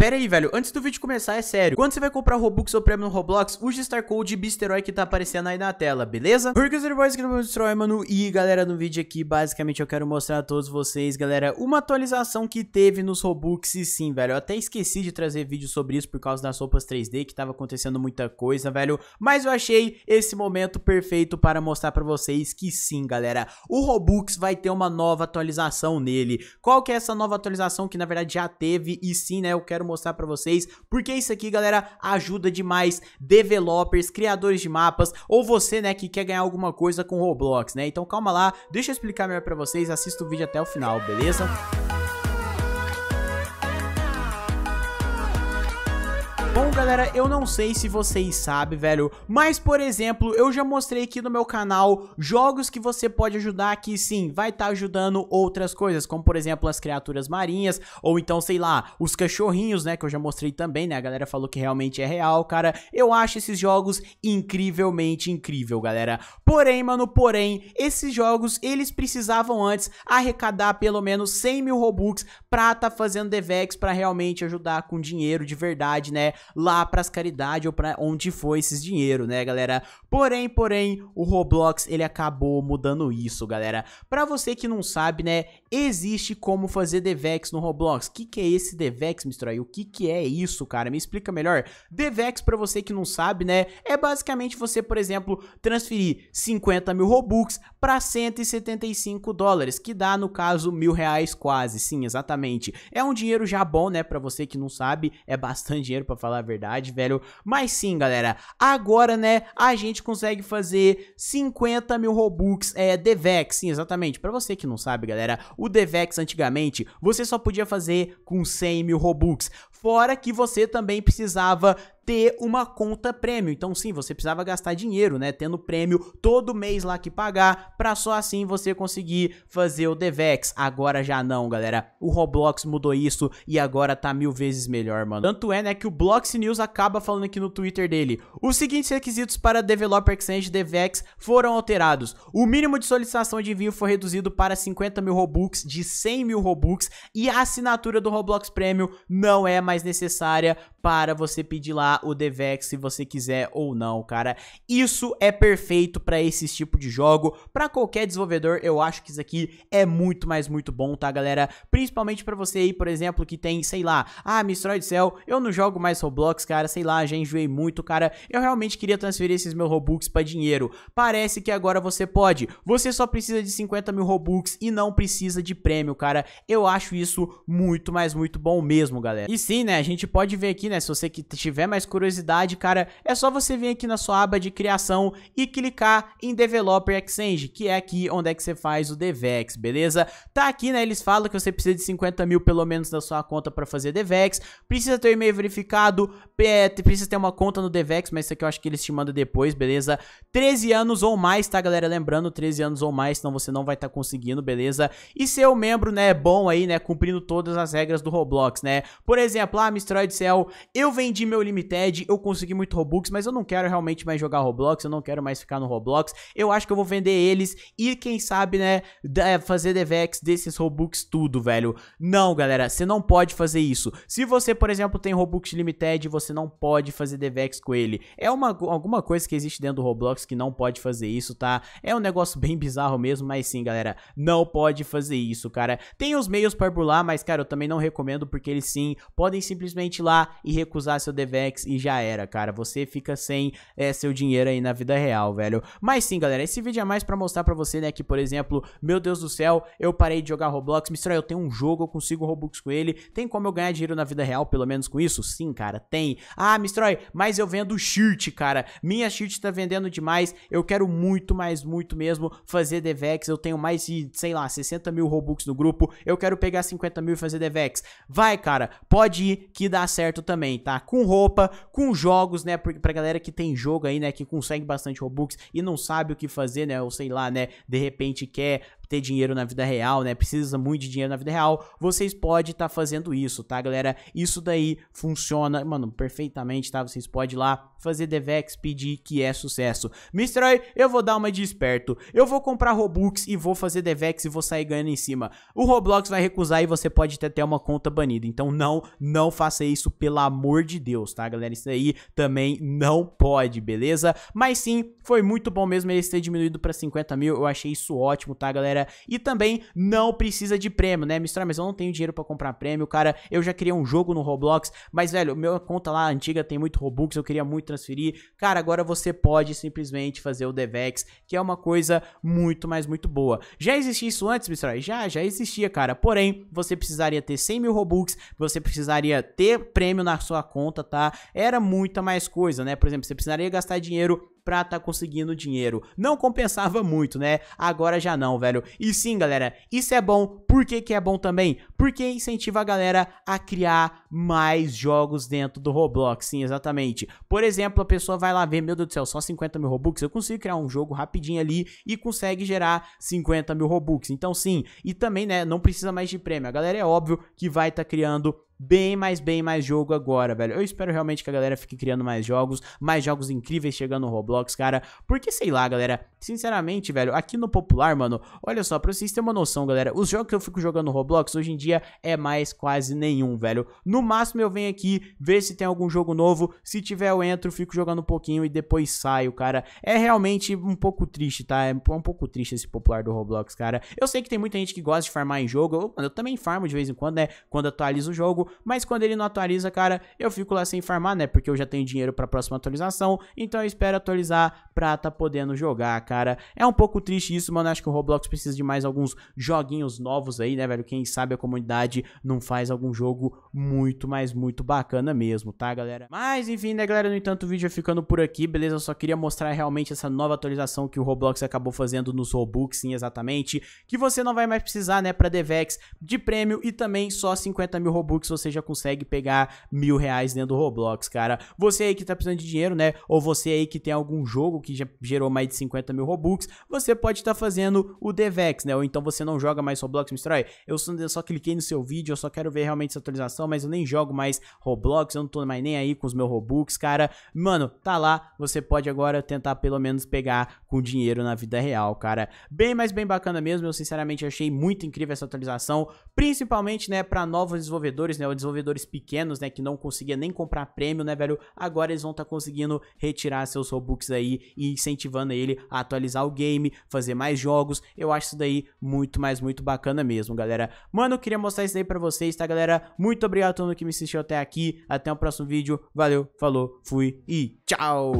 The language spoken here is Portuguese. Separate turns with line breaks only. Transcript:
Pera aí, velho, antes do vídeo começar, é sério. Quando você vai comprar Robux ou prêmio no Roblox, use Star Code Bisteroy que tá aparecendo aí na tela, beleza? Porque os heróis aqui no vão destroy, mano. E galera, no vídeo aqui, basicamente eu quero mostrar a todos vocês, galera, uma atualização que teve nos Robux e sim, velho. Eu até esqueci de trazer vídeo sobre isso por causa das roupas 3D, que tava acontecendo muita coisa, velho. Mas eu achei esse momento perfeito para mostrar pra vocês que sim, galera. O Robux vai ter uma nova atualização nele. Qual que é essa nova atualização que na verdade já teve? E sim, né, eu quero mostrar para vocês, porque isso aqui, galera, ajuda demais developers, criadores de mapas, ou você, né, que quer ganhar alguma coisa com Roblox, né? Então calma lá, deixa eu explicar melhor para vocês, assista o vídeo até o final, beleza? Bom, galera, eu não sei se vocês sabem, velho, mas, por exemplo, eu já mostrei aqui no meu canal jogos que você pode ajudar que, sim, vai estar tá ajudando outras coisas, como, por exemplo, as criaturas marinhas, ou então, sei lá, os cachorrinhos, né, que eu já mostrei também, né, a galera falou que realmente é real, cara, eu acho esses jogos incrivelmente incrível, galera. Porém, mano, porém, esses jogos, eles precisavam antes arrecadar pelo menos 100 mil Robux pra tá fazendo DVX pra realmente ajudar com dinheiro de verdade, né, lá lá para as caridades ou para onde foi esses dinheiro, né, galera? Porém, porém, o Roblox ele acabou mudando isso, galera. Para você que não sabe, né, existe como fazer DevEx no Roblox. O que, que é esse DevEx, Aí? O que, que é isso, cara? Me explica melhor. DevEx, para você que não sabe, né, é basicamente você, por exemplo, transferir 50 mil Robux para 175 dólares, que dá, no caso, mil reais quase. Sim, exatamente. É um dinheiro já bom, né, para você que não sabe, é bastante dinheiro, para falar a verdade, velho. Mas sim, galera, agora, né, a gente consegue fazer 50 mil Robux é, DVEX, sim, exatamente. Pra você que não sabe, galera, o DVEX antigamente, você só podia fazer com 100 mil Robux. Fora que você também precisava ter uma conta prêmio. Então sim, você precisava gastar dinheiro, né, tendo prêmio todo mês lá que pagar, para só assim você conseguir fazer o Devex. Agora já não, galera. O Roblox mudou isso e agora tá mil vezes melhor, mano. Tanto é, né, que o Blox News acaba falando aqui no Twitter dele. Os seguintes requisitos para Developer Exchange Devex foram alterados. O mínimo de solicitação de envio foi reduzido para 50 mil Robux de 100 mil Robux e a assinatura do Roblox Premium não é mais necessária para você pedir lá o Devex, se você quiser ou não, cara. Isso é perfeito para esse tipo de jogo, para qualquer desenvolvedor, eu acho que isso aqui é muito, mais muito bom, tá, galera? Principalmente para você aí, por exemplo, que tem, sei lá, ah, Mistroid Cell, eu não jogo mais Roblox, cara, sei lá, já enjoei muito, cara. Eu realmente queria transferir esses meus Robux para dinheiro. Parece que agora você pode. Você só precisa de 50 mil Robux e não precisa de prêmio, cara. Eu acho isso muito, mas muito bom mesmo, galera. E sim, né, a gente pode ver aqui, né, se você que tiver mais mais curiosidade, cara, é só você vir aqui na sua aba de criação e clicar em Developer Exchange, que é aqui onde é que você faz o DevEx, beleza? Tá aqui, né, eles falam que você precisa de 50 mil pelo menos na sua conta para fazer DevEx, precisa ter o e-mail verificado, é, precisa ter uma conta no DevEx, mas isso aqui eu acho que eles te mandam depois, beleza? 13 anos ou mais, tá, galera? Lembrando, 13 anos ou mais, senão você não vai estar tá conseguindo, beleza? E ser um membro, né, bom aí, né, cumprindo todas as regras do Roblox, né? Por exemplo, ah, Mistroid Cell, eu vendi meu limitado, TED, eu consegui muito Robux, mas eu não quero realmente mais jogar Roblox, eu não quero mais ficar no Roblox. Eu acho que eu vou vender eles e quem sabe, né, é, fazer DevEx desses Robux tudo, velho. Não, galera, você não pode fazer isso. Se você, por exemplo, tem Robux Limited, você não pode fazer DevEx com ele. É uma, alguma coisa que existe dentro do Roblox que não pode fazer isso, tá? É um negócio bem bizarro mesmo, mas sim, galera, não pode fazer isso, cara. Tem os meios para burlar, mas, cara, eu também não recomendo porque eles sim podem simplesmente ir lá e recusar seu DevEx e já era, cara. Você fica sem é, seu dinheiro aí na vida real, velho. Mas sim, galera, esse vídeo é mais para mostrar para você, né, que, por exemplo, meu Deus do céu, eu parei de jogar Roblox, Mistral, eu tenho um jogo, eu consigo Robux com ele, tem como eu ganhar dinheiro na vida real, pelo menos com isso? Sim, cara, tem. Ah, Mistroy mas eu vendo shirt, cara. Minha shirt tá vendendo demais, eu quero muito, mais muito mesmo fazer Devex eu tenho mais de, sei lá, 60 mil Robux no grupo, eu quero pegar 50 mil e fazer Devex Vai, cara, pode ir que dá certo também, tá? Com roupa, com jogos, né? Pra galera que tem jogo aí, né? Que consegue bastante Robux e não sabe o que fazer, né? Ou sei lá, né? De repente quer ter dinheiro na vida real, né? Precisa muito de dinheiro na vida real. Vocês podem estar tá fazendo isso, tá, galera? Isso daí funciona, mano, perfeitamente, tá? Vocês podem ir lá fazer DevEx, pedir que é sucesso. Mr. Oi, eu vou dar uma de esperto. Eu vou comprar Robux e vou fazer DevEx e vou sair ganhando em cima. O Roblox vai recusar e você pode ter até uma conta banida. Então não, não faça isso pelo amor de Deus, tá, galera? Isso aí também não pode, beleza? Mas sim, foi muito bom mesmo ele ter diminuído para 50 mil. Eu achei isso ótimo, tá, galera? galera. E também não precisa de prêmio, né? Mistura, mas eu não tenho dinheiro para comprar prêmio, cara. Eu já queria um jogo no Roblox, mas, velho, minha conta lá antiga tem muito Robux, eu queria muito transferir. Cara, agora você pode simplesmente fazer o DevEx, que é uma coisa muito, mas muito boa. Já existia isso antes, Mistura? Já, já existia, cara. Porém, você precisaria ter 100 mil Robux, você precisaria ter prêmio na sua conta, tá? Era muita mais coisa, né? Por exemplo, você precisaria gastar dinheiro pra tá conseguindo dinheiro. Não compensava muito, né? Agora já não, velho. E sim, galera, isso é bom. Por que, que é bom também? Porque incentiva a galera a criar mais jogos dentro do Roblox. Sim, exatamente. Por exemplo, a pessoa vai lá ver, meu Deus do céu, só 50 mil Robux. Eu consigo criar um jogo rapidinho ali e consegue gerar 50 mil Robux. Então, sim. E também, né, não precisa mais de prêmio. A galera é óbvio que vai estar tá criando bem mais, bem mais jogo agora, velho. Eu espero realmente que a galera fique criando mais jogos, mais jogos incríveis chegando no Roblox, cara. Porque, sei lá, galera, sinceramente, velho, aqui no Popular, mano, olha só, pra vocês terem uma noção, galera, os jogos que eu fico jogando no Roblox hoje em dia é mais quase nenhum, velho. No máximo eu venho aqui, ver se tem algum jogo novo, se tiver eu entro, fico jogando um pouquinho e depois saio, cara. É realmente um pouco triste, tá? É um pouco triste esse Popular do Roblox, cara. Eu sei que tem muita gente que gosta de farmar em jogo, eu, eu também farmo de vez em quando, né, quando atualizo o jogo, mas quando ele não atualiza, cara, eu fico lá sem farmar, né? Porque eu já tenho dinheiro para a próxima atualização, então eu espero atualizar pra tá podendo jogar, cara. É um pouco triste isso, mano, acho que o Roblox precisa de mais alguns joguinhos novos aí, né, velho? Quem sabe a comunidade não faz algum jogo muito, mas muito bacana mesmo, tá, galera? Mas, enfim, né, galera, no entanto, o vídeo é ficando por aqui, beleza? Eu só queria mostrar realmente essa nova atualização que o Roblox acabou fazendo nos Robux, sim, exatamente, que você não vai mais precisar, né, pra DevEx de prêmio e também só 50 mil Robux você você já consegue pegar mil reais dentro do Roblox, cara. Você aí que tá precisando de dinheiro, né? Ou você aí que tem algum jogo que já gerou mais de 50 mil Robux, você pode estar tá fazendo o DevEx, né? Ou então você não joga mais Roblox, Mistrói. Eu só, eu só cliquei no seu vídeo, eu só quero ver realmente essa atualização, mas eu nem jogo mais Roblox, eu não tô mais nem aí com os meus Robux, cara. Mano, tá lá, você pode agora tentar pelo menos pegar com dinheiro na vida real, cara. Bem, mas bem bacana mesmo, eu sinceramente achei muito incrível essa atualização, principalmente, né, para novos desenvolvedores, né? é, desenvolvedores pequenos, né, que não conseguia nem comprar prêmio, né, velho, agora eles vão estar tá conseguindo retirar seus Robux aí e incentivando ele a atualizar o game, fazer mais jogos. Eu acho isso daí muito, mais muito bacana mesmo, galera. Mano, eu queria mostrar isso daí pra vocês, tá, galera? Muito obrigado a todo mundo que me assistiu até aqui. Até o próximo vídeo. Valeu, falou, fui e tchau!